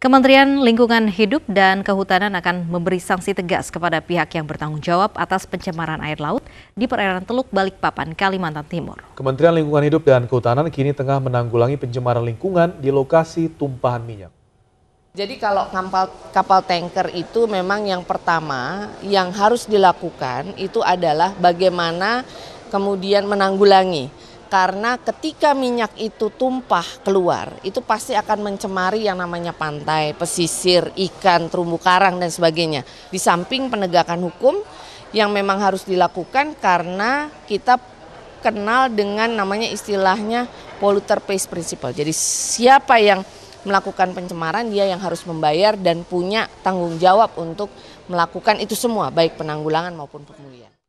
Kementerian Lingkungan Hidup dan Kehutanan akan memberi sanksi tegas kepada pihak yang bertanggung jawab atas pencemaran air laut di perairan Teluk Balikpapan, Kalimantan Timur. Kementerian Lingkungan Hidup dan Kehutanan kini tengah menanggulangi pencemaran lingkungan di lokasi tumpahan minyak. Jadi kalau kapal, kapal tanker itu memang yang pertama yang harus dilakukan itu adalah bagaimana kemudian menanggulangi karena ketika minyak itu tumpah keluar, itu pasti akan mencemari yang namanya pantai, pesisir, ikan, terumbu karang dan sebagainya. Di samping penegakan hukum yang memang harus dilakukan karena kita kenal dengan namanya istilahnya polluter pays principle. Jadi siapa yang melakukan pencemaran dia yang harus membayar dan punya tanggung jawab untuk melakukan itu semua baik penanggulangan maupun pemulihan.